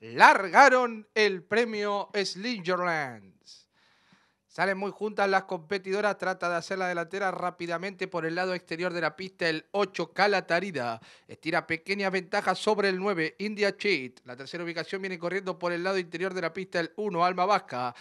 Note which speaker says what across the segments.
Speaker 1: largaron el premio Slingerlands. Salen muy juntas las competidoras, trata de hacer la delantera rápidamente por el lado exterior de la pista el 8 Calatarida. Estira pequeñas ventajas sobre el 9 India Cheat. La tercera ubicación viene corriendo por el lado interior de la pista el 1 Alma Vasca.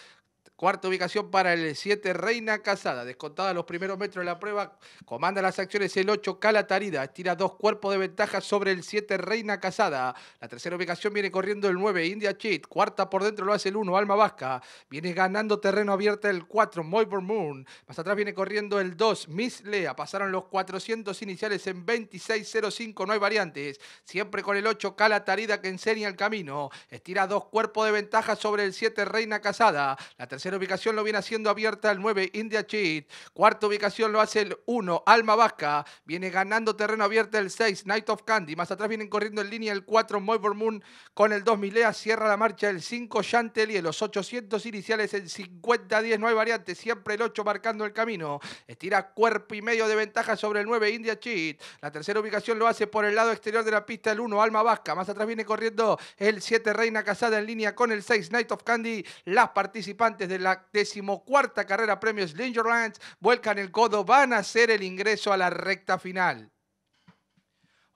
Speaker 1: Cuarta ubicación para el 7, Reina Casada. Descontada los primeros metros de la prueba. Comanda las acciones el 8, Calatarida. Estira dos cuerpos de ventaja sobre el 7, Reina Casada. La tercera ubicación viene corriendo el 9, India Cheat. Cuarta por dentro lo hace el 1, Alma Vasca. Viene ganando terreno abierto el 4, Moibor Moon. Más atrás viene corriendo el 2, Miss Lea. Pasaron los 400 iniciales en 26.05. No hay variantes. Siempre con el 8, Calatarida que enseña el camino. Estira dos cuerpos de ventaja sobre el 7, Reina Casada. La tercera ubicación lo viene haciendo abierta el 9, India Cheat. Cuarta ubicación lo hace el 1, Alma Vasca. Viene ganando terreno abierta el 6, Night of Candy. Más atrás vienen corriendo en línea el 4, Moivor Moon con el 2, Milea. Cierra la marcha el 5, y Los 800 iniciales en 50-10, no hay variante. Siempre el 8 marcando el camino. Estira cuerpo y medio de ventaja sobre el 9, India Cheat. La tercera ubicación lo hace por el lado exterior de la pista el 1, Alma Vasca. Más atrás viene corriendo el 7, Reina Casada en línea con el 6, Night of Candy. Las participantes de la decimocuarta carrera Premios Lingerlands vuelcan el codo, van a hacer el ingreso a la recta final.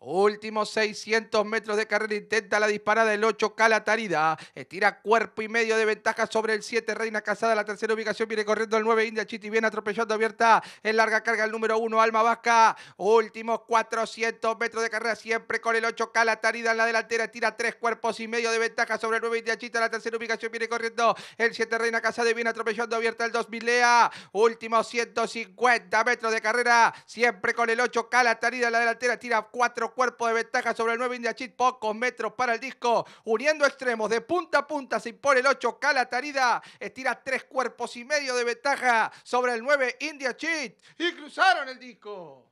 Speaker 1: Últimos 600 metros de carrera. Intenta la disparada del 8 Calatarida. Estira cuerpo y medio de ventaja sobre el 7 Reina Casada. La tercera ubicación viene corriendo el 9 India Chiti. Viene atropellando abierta. En larga carga el número 1 Alma Vasca. Últimos 400 metros de carrera. Siempre con el 8 Calatarida en la delantera. tira tres cuerpos y medio de ventaja sobre el 9 India Chita. La tercera ubicación viene corriendo el 7 Reina Casada. Y viene atropellando abierta el 2 Milea. Últimos 150 metros de carrera. Siempre con el 8 Calatarida en la delantera. Tira cuatro cuerpo de ventaja sobre el 9 India Chit, pocos metros para el disco, uniendo extremos de punta a punta, se por el 8 Calatarida, estira tres cuerpos y medio de ventaja sobre el 9 India Chit y cruzaron el disco.